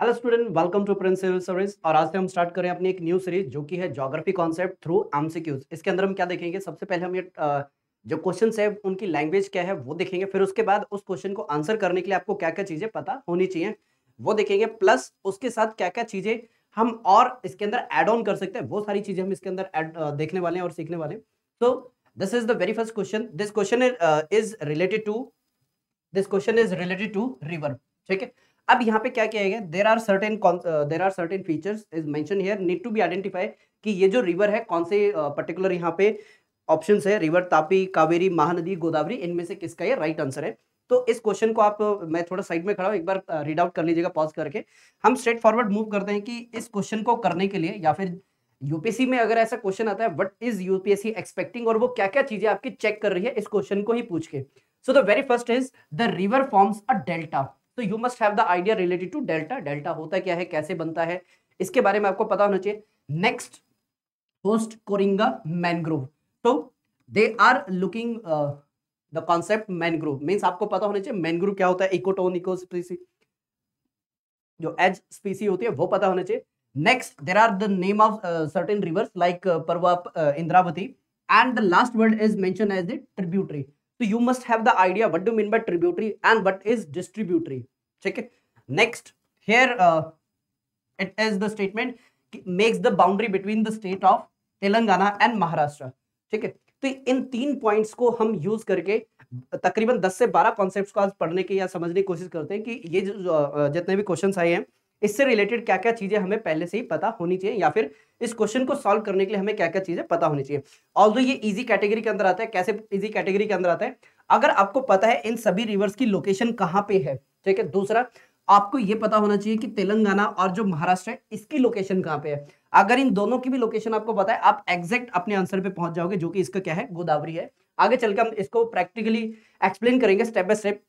Hello student welcome to Prince civil service और आज से हम स्टार्ट करें अपनी एक न्यू सीरीज जो कि है ज्योग्राफी कॉन्सेप्ट थ्रू एमसीक्यूज इसके अंदर हम क्या देखेंगे सबसे पहले हम ये जो क्वेश्चन है उनकी लैंग्वेज क्या है वो देखेंगे फिर उसके बाद उस क्वेश्चन को आंसर करने के लिए आपको क्या क्या चीज़ें पता होनी चाहिए वो देखेंगे प्लस उसके साथ क्या क्या चीज़ें हम और इसके अंदर एड ऑन कर सकते हैं वो सारी चीज़ें हम इसके अंदर एड देखने वाले हैं और सीखने वाले so this is the very first question this question is related to this question is related to river ठीक है अब यहाँ पे क्या किया गया there are certain there are certain features is mention need to be identify कि ये जो रिवर है कौन से पर्टिकुलर uh, यहाँ पे ऑप्शन है रिवर तापी कावेरी महानदी गोदावरी इनमें से किसका ये राइट आंसर है तो इस क्वेश्चन को आप uh, मैं थोड़ा साइड में खड़ा हूँ एक बार रीड uh, आउट कर लीजिएगा पॉज करके हम स्ट्रेट फॉरवर्ड मूव करते हैं कि इस क्वेश्चन को करने के लिए या फिर यूपीएससी में अगर ऐसा क्वेश्चन आता है व्हाट इज यूपीएससी एक्सपेक्टिंग और वो क्या क्या चीजें आपकी चेक कर रही है इस क्वेश्चन को ही पूछ के so the very first is the river forms a delta तो you must have the idea related to delta delta होता क्या है कैसे बनता है इसके बारे में आपको पता होना चाहिए नेक्स्ट होस्ट कोरिंगा मैनग्रोव तो they are looking the concept mangrove means आपको पता होना चाहिए मैनग्रोव क्या होता है इकोटोन इको स्पीसी जो एज स्पीसी होती है वो पता होना चाहिए next there are the name of certain rivers like Parva Indravati and the last word is mention as the tributary तो you must have the idea what do mean by tributary and what is distributary ठीक है next here it is the statement makes the boundary between the state of Telangana and Maharashtra ठीक है तो इन तीन points को हम use करके तकरीबन 10 से 12 कॉन्सेप्ट्स को आज पढ़ने की या समझने की कोशिश करते हैं कि ये uh, uh, जितने भी क्वेश्चंस आए हैं इससे रिलेटेड क्या क्या चीज़ें हमें पहले से ही पता होनी चाहिए या फिर इस क्वेश्चन को सॉल्व करने के लिए हमें क्या क्या चीज़ें पता होनी चाहिए ऑल ये इजी कैटेगरी के अंदर आता है कैसे इजी कैटेगरी के अंदर आता है अगर आपको पता है इन सभी रिवर्स की लोकेशन कहाँ पे है ठीक है दूसरा आपको ये पता होना चाहिए कि तेलंगाना और जो महाराष्ट्र है इसकी लोकेशन कहाँ पे है अगर इन दोनों की भी लोकेशन आपको पता है आप एग्जैक्ट अपने आंसर पे पहुंच जाओगे जो कि इसका क्या है गोदावरी है आगे चल के हम इसको प्रैक्टिकली एक्सप्लेन करेंगे स्टेप बाय स्टेप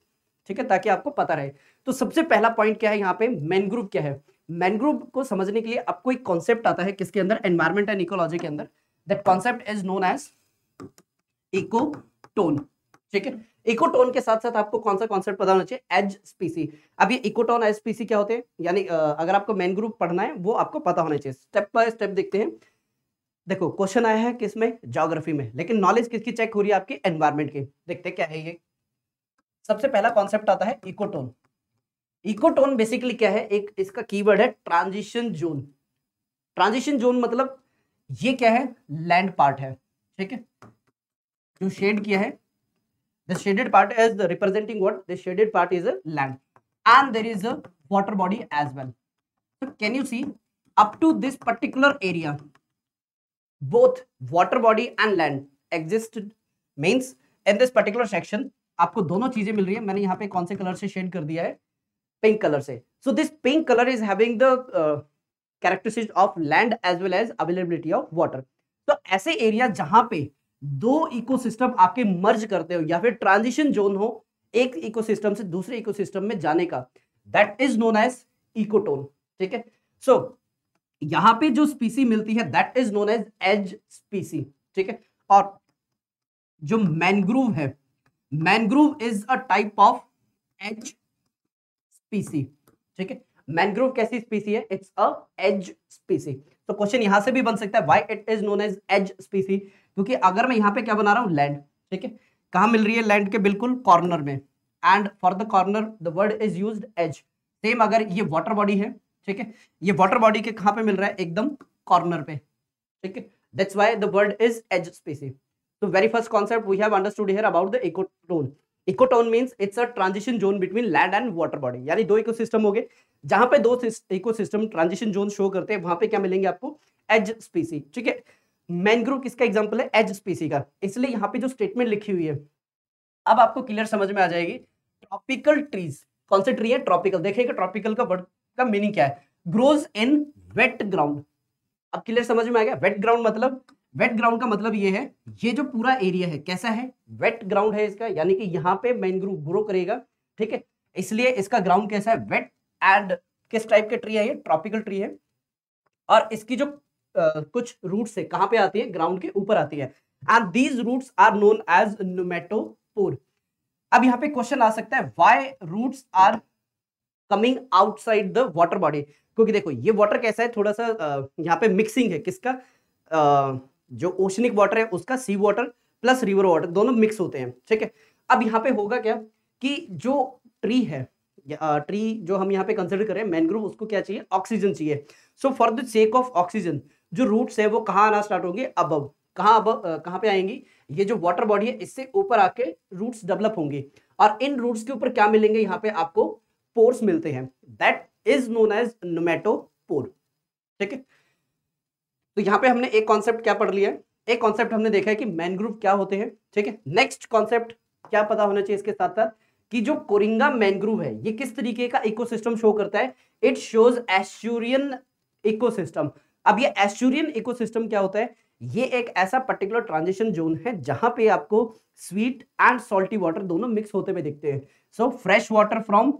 ठीक है ताकि आपको पता रहे तो सबसे पहला पॉइंट क्या है यहाँ पे मैनग्रोव क्या है मैनग्रोव को समझने के लिए आपको एक कॉन्सेप्ट आता है किसके अंदर एनवायरमेंट एंड इकोलॉजी के अंदर that concept is known as ecotone ठीक है इकोटोन के साथ साथ आपको कौन सा कॉन्सेप्ट पता होना चाहिए एज स्पीसी अब ये इकोटोन एज स्पीसी क्या होते हैं यानी अगर आपको ग्रुप पढ़ना है वो आपको पता होना चाहिए स्टेप बाय स्टेप देखते हैं देखो क्वेश्चन आया है किसमें जोग्राफी में लेकिन नॉलेज किसकी चेक हो रही है आपकी एनवायरमेंट की देखते क्या है ये सबसे पहला कॉन्सेप्ट आता है इकोटोन इकोटोन बेसिकली क्या है एक इसका कीवर्ड है ट्रांजिशन जोन ट्रांजिशन जोन मतलब ये क्या है लैंड पार्ट है ठीक है जो शेड किया है the shaded part is the representing what the shaded part is a land and there is a water body as well can you see up to this particular area both water body and land exist means in this particular section आपको दोनों चीजें मिल रही है मैंने यहाँ पे कौन से कलर से शेड कर दिया है पिंक कलर से so this pink colour is having the characteristic of land as well as availability of water तो ऐसे एरिया जहां पे दो इकोसिस्टम आपके मर्ज करते हो या फिर ट्रांजिशन जोन हो एक इकोसिस्टम से दूसरे इकोसिस्टम में जाने का that is known as ecotone ठीक है सो यहां पे जो स्पीसी मिलती है that is known as edge species ठीक है और जो मैनग्रूव है mangrove is a type of edge species ठीक है मैनग्रोव कैसी स्पीसी है इट्स अ एज स्पीसी तो क्वेश्चन यहां से भी बन सकता है why it is known as edge species क्योंकि अगर मैं यहां पे क्या बना रहा हूं लैंड ठीक है कहा मिल रही है लैंड के बिल्कुल कॉर्नर में and for the corner the word is use as same अगर ये वाटर बॉडी है ठीक है ये वाटर बॉडी के कहां पे मिल रहा है एकदम कॉर्नर पे ठीक है that's why the word is edge species So very first concept we have understood here about the ecotone. Ecotone means it's a transition zone between land and water body. यानी दो इकोसिस्टम हो गए जहां पे दो इकोसिस्टम ट्रांजिशन जोन शो करते हैं वहां पे क्या मिलेंगे आपको एज स्पीसी ठीक है मैनग्रोव किसका एग्जाम्पल है एज स्पीसी का इसलिए यहां पे जो स्टेटमेंट लिखी हुई है अब आपको क्लियर समझ में आ जाएगी ट्रॉपिकल ट्रीज कौन से ट्री है ट्रॉपिकल देखेंगे ट्रॉपिकल का वर्ड का मीनिंग क्या है ग्रोज इन वेट ग्राउंड अब क्लियर समझ में आ गया वेट ग्राउंड मतलब वेट ग्राउंड का मतलब ये है ये जो पूरा एरिया है कैसा है वेट ग्राउंड है इसका यानी कि यहाँ पे मैनग्रोव ग्रो करेगा ठीक है इसलिए इसका ग्राउंड कैसा है वेट एंड किस टाइप के ट्री है ये ट्रॉपिकल ट्री है और इसकी जो आ, कुछ रूट्स है कहाँ पे आती है ग्राउंड के ऊपर आती है and these roots are known as pneumatophore अब यहाँ पे क्वेश्चन आ सकता है why roots are coming outside the water body क्योंकि देखो ये वाटर कैसा है थोड़ा सा यहाँ पे मिक्सिंग है किसका जो ओशनिक वाटर है उसका sea water plus river water दोनों मिक्स होते हैं ठीक है अब यहाँ पे होगा क्या कि जो ट्री है ट्री जो हम यहाँ पे कंसिडर करें मैनग्रोव उसको क्या चाहिए ऑक्सीजन चाहिए so for the sake of oxygen जो रूट्स है वो कहाँ आना स्टार्ट होंगे अब कहाँ अब कहाँ पे आएंगी ये जो वाटर बॉडी है इससे ऊपर आके रूट्स डेवलप होंगे और इन रूट्स के ऊपर क्या मिलेंगे यहाँ पे आपको पोर्स मिलते हैं that is known as pore ठीक है तो यहाँ पे हमने एक कॉन्सेप्ट क्या पढ़ लिया एक कॉन्सेप्ट हमने देखा है कि मैन ग्रुप क्या होते हैं ठीक है नेक्स्ट कॉन्सेप्ट क्या पता होना चाहिए इसके साथ साथ कि जो कोरिंगा मैनग्रूव है ये किस तरीके का इकोसिस्टम शो करता है इट शोज एश्यूरियन इकोसिस्टम अब ये एश्यूरियन इकोसिस्टम क्या होता है ये एक ऐसा पर्टिकुलर ट्रांजिशन जोन है जहां पे आपको स्वीट एंड सॉल्टी वाटर दोनों मिक्स होते हुए दिखते हैं so fresh water from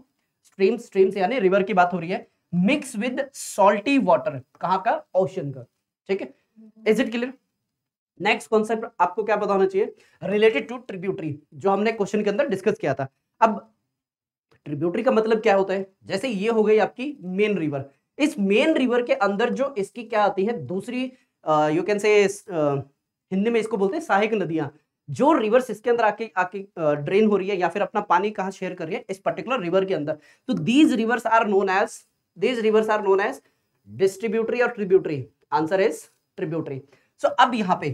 stream streams यानी रिवर की बात हो रही है मिक्स विद सॉल्टी वाटर कहाँ का ओशन का ठीक है is it clear next concept आपको क्या पता होना चाहिए रिलेटेड टू ट्रिब्यूटरी जो हमने क्वेश्चन के अंदर डिस्कस किया था अब ट्रिब्यूटरी का मतलब क्या होता है जैसे ये हो गई आपकी मेन रिवर इस मेन रिवर के अंदर जो इसकी क्या आती है दूसरी यू कैन से हिंदी में इसको बोलते हैं सहायक नदियां जो रिवर्स इसके अंदर आके आके ड्रेन हो रही है या फिर अपना पानी कहाँ शेयर कर रही है इस पर्टिकुलर रिवर के अंदर तो these rivers are known as these rivers are known as distributary और tributary answer is tributary so अब यहां पे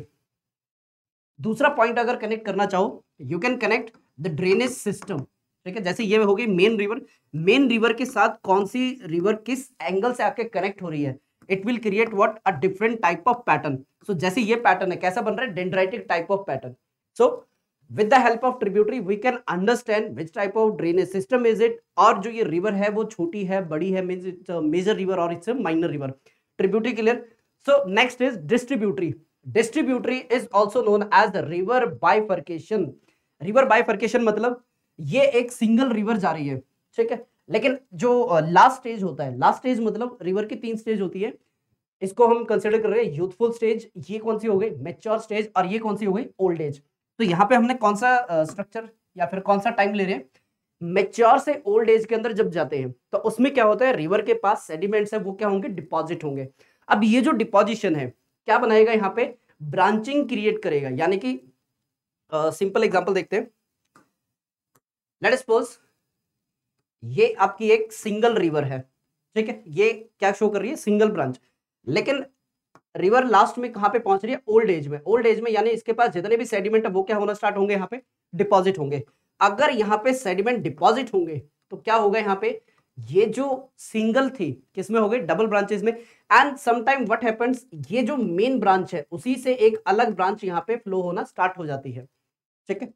दूसरा पॉइंट अगर कनेक्ट करना चाहो you can connect the drainage system ठीक है जैसे ये हो गई मेन रिवर मेन रिवर के साथ कौन सी रिवर किस एंगल से आके कनेक्ट हो रही है it will create what a different type of pattern so जैसे ये पैटर्न है कैसा बन रहा है dendritic type of pattern so with the help of tributary we can understand which type of drainage system is it और जो ये रिवर है वो छोटी है बड़ी है मीन्स इट्स मेजर रिवर और it's minor river tributary clear so next is distributary distributary is also known as river bifurcation river bifurcation मतलब ये एक सिंगल रिवर जा रही है ठीक है लेकिन जो लास्ट स्टेज होता है लास्ट स्टेज मतलब रिवर की तीन स्टेज होती है इसको हम कंसिडर कर रहे हैं यूथफुल स्टेज ये कौन सी हो गई मेच्योर स्टेज और ये कौन सी हो गई ओल्ड एज तो यहाँ पे हमने कौन सा स्ट्रक्चर uh, या फिर कौन सा टाइम ले रहे हैं मेच्योर से ओल्ड एज के अंदर जब जाते हैं तो उसमें क्या होता है रिवर के पास सेडिमेंट्स है वो क्या होंगे डिपॉजिट होंगे अब ये जो डिपोजिशन है क्या बनाएगा यहाँ पे ब्रांचिंग क्रिएट करेगा यानी कि सिंपल एग्जांपल देखते हैं लेट सपोज ये आपकी एक सिंगल रिवर है ठीक है ये क्या शो कर रही है सिंगल ब्रांच लेकिन रिवर लास्ट में कहां पे पहुंच रही है ओल्ड एज में ओल्ड एज में यानी इसके पास जितने भी सेडिमेंट है वो क्या होना स्टार्ट होंगे यहाँ पे डिपॉजिट होंगे अगर यहाँ पे सेडिमेंट डिपॉजिट होंगे तो क्या होगा यहाँ पे ये जो सिंगल थी किसमें हो गई डबल ब्रांचेज में एंड समटाइम व्हाट हैपेंस ये जो मेन ब्रांच है उसी से एक अलग ब्रांच यहाँ पे फ्लो होना स्टार्ट हो जाती है ठीक है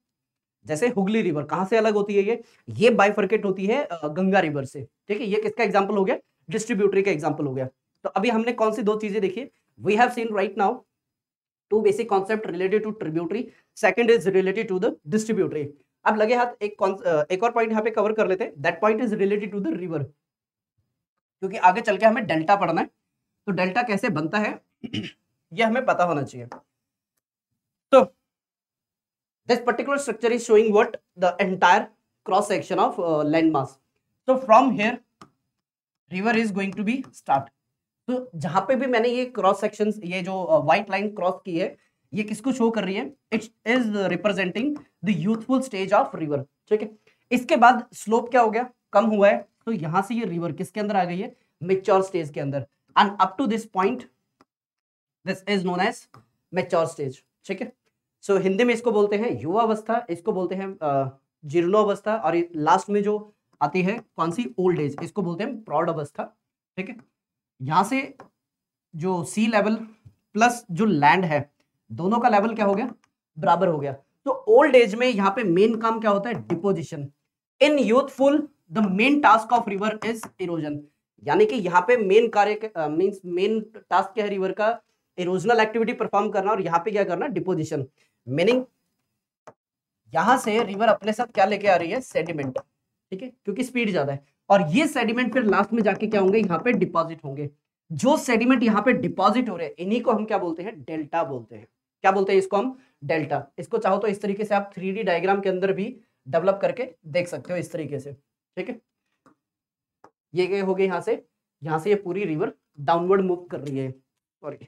जैसे हुगली रिवर कहां से अलग होती है ये ये बाइफर्केट होती है गंगा रिवर से ठीक है ये किसका एग्जाम्पल हो गया डिस्ट्रीब्यूटरी का एग्जाम्पल हो गया तो अभी हमने कौन सी दो चीजें देखी we have seen right now two basic concept related to tributary second is related to the distributary अब लगे हाथ एक एक और पॉइंट यहाँ पे कवर कर लेते हैं that point is related to the river क्योंकि आगे चल के हमें डेल्टा पढ़ना है तो डेल्टा कैसे बनता है यह हमें पता होना चाहिए तो this particular structure is showing what the entire cross section of land mass mass from from river is going to be start तो जहां पे भी मैंने ये क्रॉस सेक्शंस ये जो व्हाइट लाइन क्रॉस की है ये किसको शो कर रही है it is representing the youthful stage of river ठीक है इसके बाद स्लोप क्या हो गया कम हुआ है तो यहां से ये रिवर किसके अंदर आ गई है मिच्योर स्टेज के अंदर and up to this point this is known as mature stage ठीक है सो हिंदी में इसको बोलते हैं युवावस्था इसको बोलते हैं जीर्णोवस्था और लास्ट में जो आती है कौन सी ओल्ड एज इसको बोलते हैं प्रौढ़ अवस्था ठीक है यहां से जो सी लेवल प्लस जो लैंड है दोनों का लेवल क्या हो गया बराबर हो गया तो ओल्ड एज में यहाँ पे मेन काम क्या होता है deposition in youthful the main task of river is erosion यानी कि यहाँ पे मेन कार्य मीन्स मेन टास्क क्या है रिवर का इरोजनल एक्टिविटी परफॉर्म करना और यहाँ पे क्या करना डिपोजिशन मीनिंग यहां से रिवर अपने साथ क्या लेके आ रही है सेडिमेंट ठीक है क्योंकि स्पीड ज्यादा है और ये सेडिमेंट फिर लास्ट में जाके क्या होंगे यहाँ पे डिपॉजिट होंगे जो सेडिमेंट यहाँ पे डिपॉजिट हो रहे हैं इन्हीं को हम क्या बोलते हैं डेल्टा बोलते हैं क्या बोलते हैं इसको हम डेल्टा इसको चाहो तो इस तरीके से आप थ्री डायग्राम के अंदर भी डेवलप करके देख सकते हो इस तरीके से ठीक है ये गए हो गए यहाँ से यहाँ से ये पूरी रिवर डाउनवर्ड मूव कर रही है सॉरी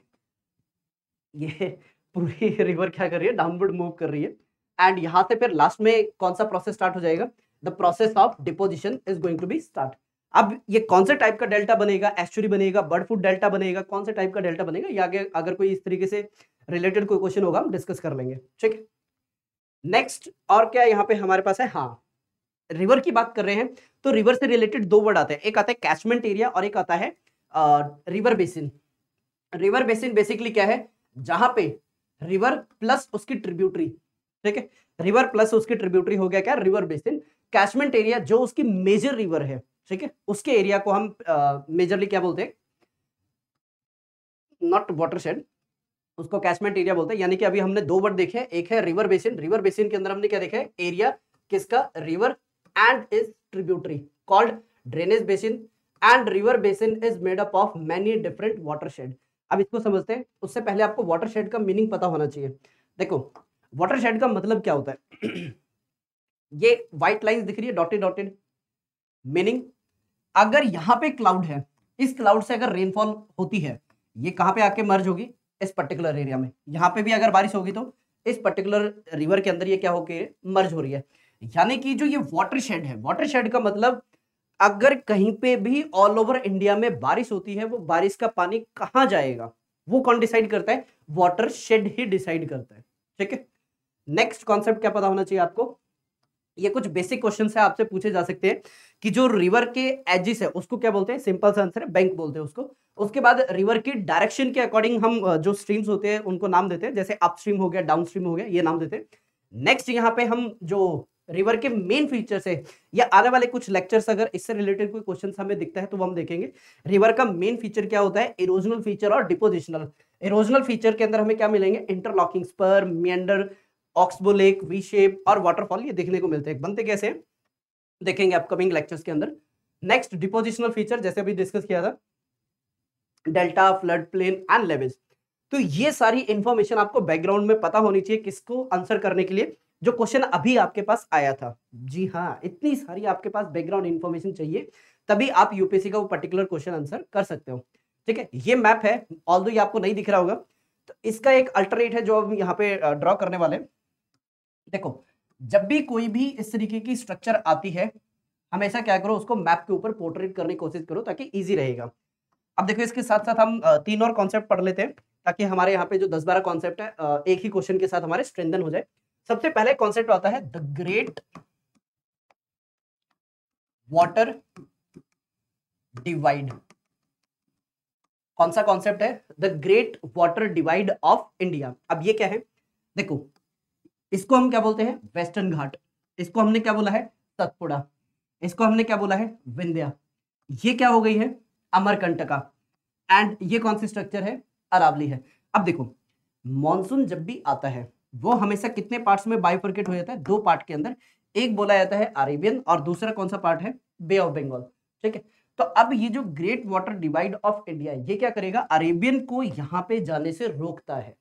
ये पूरी रिवर क्या कर रही है डाउनवर्ड मूव कर रही है एंड यहाँ से फिर लास्ट में कौन सा प्रोसेस स्टार्ट हो जाएगा the process of deposition is going to be start अब ये कौन से टाइप का डेल्टा बनेगा एस्चुरी बनेगा बर्ड फूड डेल्टा बनेगा कौन से टाइप का डेल्टा बनेगा या अगर कोई इस तरीके से रिलेटेड कोई क्वेश्चन होगा हम डिस्कस कर लेंगे ठीक नेक्स्ट और क्या यहाँ पे हमारे पास है हाँ रिवर की बात कर रहे हैं तो रिवर से रिलेटेड दो वर्ड आते हैं एक आता है कैचमेंट एरिया और एक आता है river basin river basin basically क्या है जहां पे रिवर प्लस उसकी ट्रिब्यूटरी ठीक है रिवर प्लस उसकी ट्रिब्यूटरी हो गया क्या रिवर बेसिन कैचमेंट एरिया जो उसकी मेजर रिवर है ठीक है उसके एरिया को हम मेजरली uh, क्या बोलते हैं नॉट वाटर शेड उसको कैचमेंट एरिया बोलते हैं यानी कि अभी हमने दो वर्ड देखे एक है रिवर बेसिन रिवर बेसिन के अंदर हमने क्या देखा है एरिया किसका river and is tributary called drainage basin and river basin is made up of many different watershed अब इसको समझते हैं उससे पहले आपको वाटर शेड का मीनिंग पता होना चाहिए देखो वाटर शेड का मतलब क्या होता है ये व्हाइट लाइन दिख रही है डॉटेड डॉटेड मीनिंग अगर यहाँ पे क्लाउड है इस क्लाउड से अगर रेनफॉल होती है ये कहाँ पे आके मर्ज होगी इस पर्टिकुलर एरिया में यहाँ पे भी अगर बारिश होगी तो इस पर्टिकुलर रिवर के अंदर ये क्या होके मर्ज हो रही है यानी कि जो ये वाटर शेड है वाटर शेड का मतलब अगर कहीं पे भी ऑल ओवर इंडिया में बारिश होती है वो बारिश का पानी कहाँ जाएगा वो कौन डिसाइड करता है वाटर शेड ही डिसाइड करता है ठीक है नेक्स्ट कॉन्सेप्ट क्या पता होना चाहिए आपको ये कुछ बेसिक क्वेश्चन है आपसे पूछे जा सकते हैं कि जो रिवर के एजिस है उसको क्या बोलते हैं सिंपल सा आंसर है बैंक बोलते हैं उसको उसके बाद रिवर की डायरेक्शन के अकॉर्डिंग हम जो स्ट्रीम्स होते हैं उनको नाम देते हैं जैसे अपस्ट्रीम हो गया डाउनस्ट्रीम हो गया ये नाम देते हैं नेक्स्ट यहाँ पे हम जो रिवर के मेन फीचर्स है या आने वाले कुछ लेक्चर्स अगर इससे रिलेटेड कोई क्वेश्चन हमें दिखता है तो हम देखेंगे रिवर का मेन फीचर क्या होता है इरोजनल फीचर और डिपोजिशनल इरोजनल फीचर के अंदर हमें क्या मिलेंगे interlocking spur meander oxbow lake V shape और वाटरफॉल ये देखने को मिलते हैं बनते कैसे देखेंगे अपकमिंग लेक्चर्स के अंदर नेक्स्ट डिपोजिशनल फीचर जैसे अभी डिस्कस किया था delta flood plain and levees तो ये सारी इंफॉर्मेशन आपको बैकग्राउंड में पता होनी चाहिए किसको आंसर करने के लिए जो क्वेश्चन अभी आपके पास आया था जी हाँ इतनी सारी आपके पास बैकग्राउंड इन्फॉर्मेशन चाहिए तभी आप यूपीएससी का वो पर्टिकुलर क्वेश्चन आंसर कर सकते हो ठीक है ये मैप है ऑल ये आपको नहीं दिख रहा होगा तो इसका एक अल्टरनेट है जो हम यहाँ पे ड्रॉ करने वाले देखो जब भी कोई भी इस तरीके की स्ट्रक्चर आती है हमेशा क्या करो उसको मैप के ऊपर पोर्ट्रेट करने की कोशिश करो ताकि इजी रहेगा अब देखो इसके साथ साथ हम तीन और कॉन्सेप्ट पढ़ लेते हैं ताकि हमारे यहाँ पे जो दस बारह कॉन्सेप्ट है एक ही क्वेश्चन के साथ हमारे स्ट्रेंदन हो जाए सबसे पहले कॉन्सेप्ट आता है द ग्रेट वाटर डिवाइड कौन सा कॉन्सेप्ट है the great water divide of India अब ये क्या है देखो इसको हम क्या बोलते हैं वेस्टर्न घाट इसको हमने क्या बोला है सतपुड़ा इसको हमने क्या बोला है विंध्या ये क्या हो गई है अमरकंटका एंड ये कौन सी स्ट्रक्चर है अरावली है अब देखो मॉनसून जब भी आता है वो हमेशा कितने पार्ट्स में बाइफर्केट हो जाता है दो पार्ट के अंदर एक बोला जाता है अरेबियन और दूसरा कौन सा पार्ट है बे ऑफ बंगाल ठीक है तो अब ये जो great water divide of India ये क्या करेगा अरेबियन को यहाँ पे जाने से रोकता है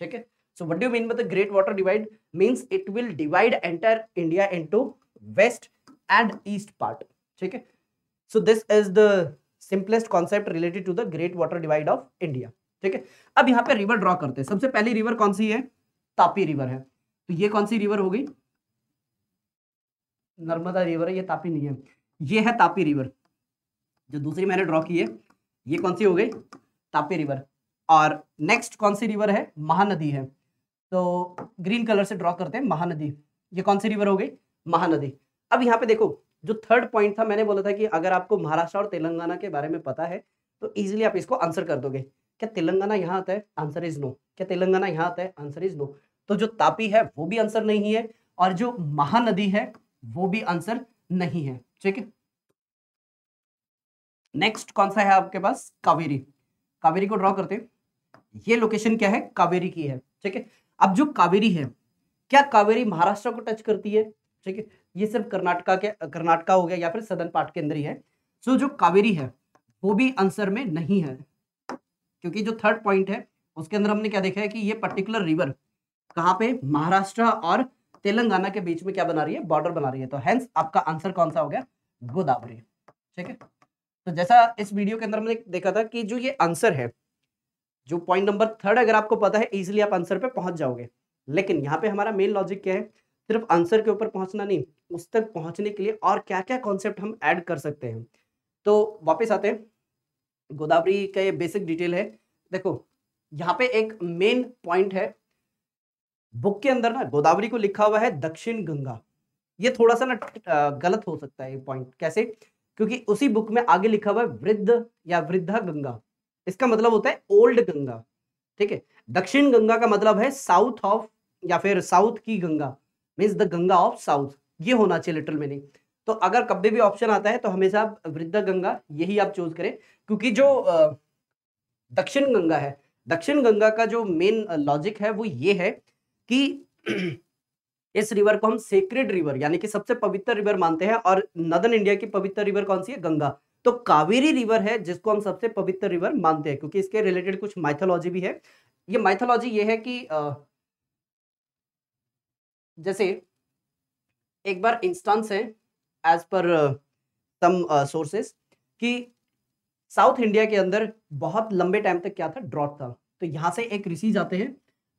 ठीक है so what do mean by the great water divide means it will divide entire India into west and east part ठीक है so this is the simplest concept related to the great water divide of India ठीक है अब यहाँ पे river draw करते हैं सबसे पहली रिवर कौन सी है तापी रिवर है तो ये कौन सी रिवर हो गई नर्मदा रिवर है ये तापी नहीं है ये है तापी रिवर जो दूसरी मैंने ड्रॉ की है ये कौन सी हो गई तापी रिवर और नेक्स्ट कौन सी रिवर है महानदी है तो ग्रीन कलर से ड्रॉ करते हैं महानदी ये कौन सी रिवर हो गई महानदी अब यहाँ पे देखो जो थर्ड पॉइंट था मैंने बोला था कि अगर आपको महाराष्ट्र और तेलंगाना के बारे में पता है तो इजीली आप इसको आंसर कर दोगे क्या तेलंगाना यहाँ आता है आंसर इज नो क्या तेलंगाना यहाँ आता है आंसर इज नो तो जो तापी है वो भी आंसर नहीं है और जो महानदी है वो भी आंसर नहीं है ठीक है नेक्स्ट कौन सा है आपके पास कावेरी कावेरी को ड्रॉ करते ये लोकेशन क्या है कावेरी की है ठीक है अब जो कावेरी है क्या कावेरी महाराष्ट्र को टच करती है ठीक है ये सिर्फ कर्नाटका के कर्नाटका हो गया या फिर सदन पार्ट के अंदर ही है सो जो कावेरी है वो भी आंसर में नहीं है क्योंकि जो थर्ड पॉइंट है उसके अंदर हमने क्या देखा है कि ये पर्टिकुलर रिवर कहां पे महाराष्ट्र और तेलंगाना के बीच में क्या बना रही है बॉर्डर बना रही है तो हेंस आपका आंसर कौन सा हो गया गोदावरी ठीक है तो जैसा इस वीडियो के अंदर मैंने देखा था कि जो ये आंसर है जो पॉइंट नंबर थर्ड अगर आपको पता है इजिली आप आंसर पे पहुंच जाओगे लेकिन यहाँ पे हमारा मेन लॉजिक क्या है सिर्फ आंसर के ऊपर पहुंचना नहीं उस तक पहुंचने के लिए और क्या क्या कॉन्सेप्ट हम ऐड कर सकते हैं तो वापस आते हैं गोदावरी का ये बेसिक डिटेल है देखो यहाँ पे एक मेन पॉइंट है बुक के अंदर ना गोदावरी को लिखा हुआ है दक्षिण गंगा ये थोड़ा सा ना गलत हो सकता है ये पॉइंट कैसे क्योंकि उसी बुक में आगे लिखा हुआ है वृद्ध या वृद्धा गंगा इसका मतलब होता है ओल्ड गंगा ठीक है दक्षिण गंगा का मतलब है साउथ ऑफ या फिर साउथ की Ganga means the Ganga of south ये होना चाहिए लिटल मीनिंग तो अगर कभी भी ऑप्शन आता है तो हमेशा आप वृद्धा गंगा यही आप चूज करें क्योंकि जो दक्षिण गंगा है दक्षिण गंगा का जो मेन लॉजिक है वो ये है कि इस रिवर को हम सेक्रेड रिवर यानी कि सबसे पवित्र रिवर मानते हैं और नदन इंडिया की पवित्र रिवर कौन सी है गंगा तो कावेरी रिवर है जिसको हम सबसे पवित्र रिवर मानते हैं क्योंकि इसके रिलेटेड कुछ माइथोलॉजी भी है ये माइथोलॉजी ये है कि जैसे एक बार इंस्टांस है एज पर सम सोर्सेस कि साउथ इंडिया के अंदर बहुत लंबे टाइम तक क्या था ड्रॉट था तो यहां से एक ऋषि जाते हैं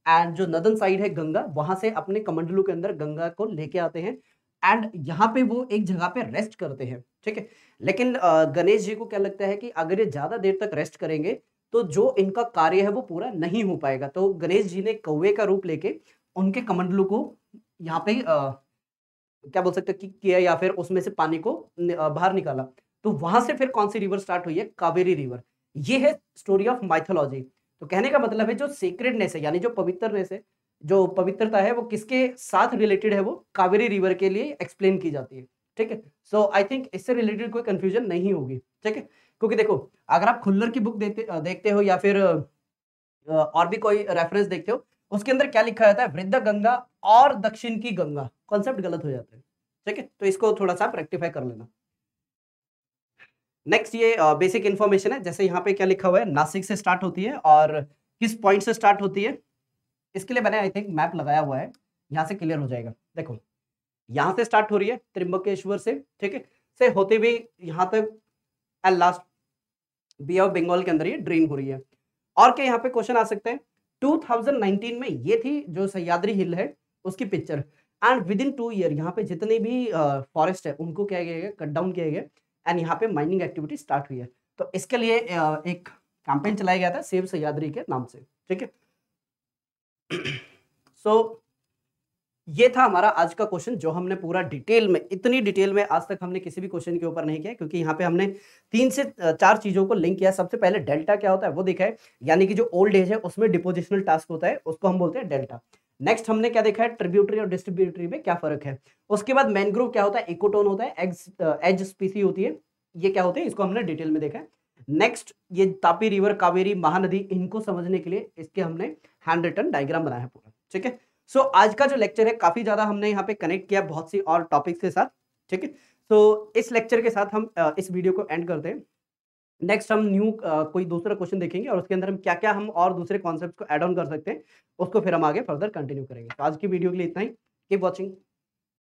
एंड जो नदन साइड है गंगा वहां से अपने कमंडलू के अंदर गंगा को लेके आते हैं एंड यहाँ पे वो एक जगह पे रेस्ट करते हैं ठीक है लेकिन गणेश जी को क्या लगता है कि अगर ये ज्यादा देर तक रेस्ट करेंगे तो जो इनका कार्य है वो पूरा नहीं हो पाएगा तो गणेश जी ने कौवे का रूप लेके उनके कमंडलू को यहाँ पे आ, क्या बोल सकते कि किया या फिर उसमें से पानी को बाहर निकाला तो वहां से फिर कौन सी रिवर स्टार्ट हुई है कावेरी रिवर ये है स्टोरी ऑफ माइथोलॉजी तो कहने का मतलब है जो सीक्रेटनेस है यानी जो पवित्रनेस है जो पवित्रता है वो किसके साथ रिलेटेड है वो कावेरी रिवर के लिए एक्सप्लेन की जाती है ठीक है सो आई थिंक इससे रिलेटेड कोई कंफ्यूजन नहीं होगी ठीक है क्योंकि देखो अगर आप खुल्लर की बुक देते देखते हो या फिर और भी कोई रेफरेंस देखते हो उसके अंदर क्या लिखा जाता है वृद्ध गंगा और दक्षिण की गंगा कॉन्सेप्ट गलत हो जाता है ठीक है तो इसको थोड़ा सा आप रेक्टिफाई कर लेना नेक्स्ट ये बेसिक uh, इन्फॉर्मेशन है जैसे यहाँ पे क्या लिखा हुआ है नासिक से स्टार्ट होती है और किस पॉइंट से स्टार्ट होती है इसके लिए मैंने आई थिंक मैप लगाया हुआ है यहाँ से क्लियर हो जाएगा देखो यहाँ से स्टार्ट हो रही है त्रिम्बकेश्वर से ठीक है से होते हुए यहाँ तक and last bay of Bengal के अंदर ये ड्रेन हो रही है और क्या यहाँ पे क्वेश्चन आ सकते हैं 2019 में ये थी जो सयाद्री हिल है उसकी picture and within two year यहाँ पे जितने भी फॉरेस्ट uh, है उनको क्या किया गया कट डाउन किया गया एंड यहाँ पे माइनिंग एक्टिविटी स्टार्ट हुई है तो इसके लिए एक कैंपेन चलाया गया था सेव सयादरी के नाम से ठीक है सो ये था हमारा आज का क्वेश्चन जो हमने पूरा डिटेल में इतनी डिटेल में आज तक हमने किसी भी क्वेश्चन के ऊपर नहीं किया क्योंकि यहाँ पे हमने तीन से चार चीज़ों को लिंक किया सबसे पहले डेल्टा क्या होता है वो देखा है यानी कि जो ओल्ड एज है उसमें डिपोजिशनल टास्क होता है उसको हम बोलते हैं डेल्टा नेक्स्ट हमने क्या देखा है ट्रिब्यूटरी और डिस्ट्रीब्यूटरी में क्या फर्क है उसके बाद मैनग्रोव क्या होता है इकोटोन होता है एग्स एज स्पीसी होती है ये क्या होते हैं इसको हमने डिटेल में देखा है नेक्स्ट ये तापी रिवर कावेरी महानदी इनको समझने के लिए इसके हमने हैंड रिटर्न डायग्राम बनाया है पूरा ठीक है सो आज का जो लेक्चर है काफी ज्यादा हमने यहाँ पे कनेक्ट किया बहुत सी और टॉपिक्स के साथ ठीक है सो इस लेक्चर के साथ हम uh, इस वीडियो को एंड करते हैं नेक्स्ट हम न्यू कोई दूसरा क्वेश्चन देखेंगे और उसके अंदर हम क्या क्या हम और दूसरे कॉन्सेप्ट को एड ऑन कर सकते हैं उसको फिर हम आगे फर्दर कंटिन्यू करेंगे तो आज की वीडियो के लिए इतना ही कीप वॉचिंग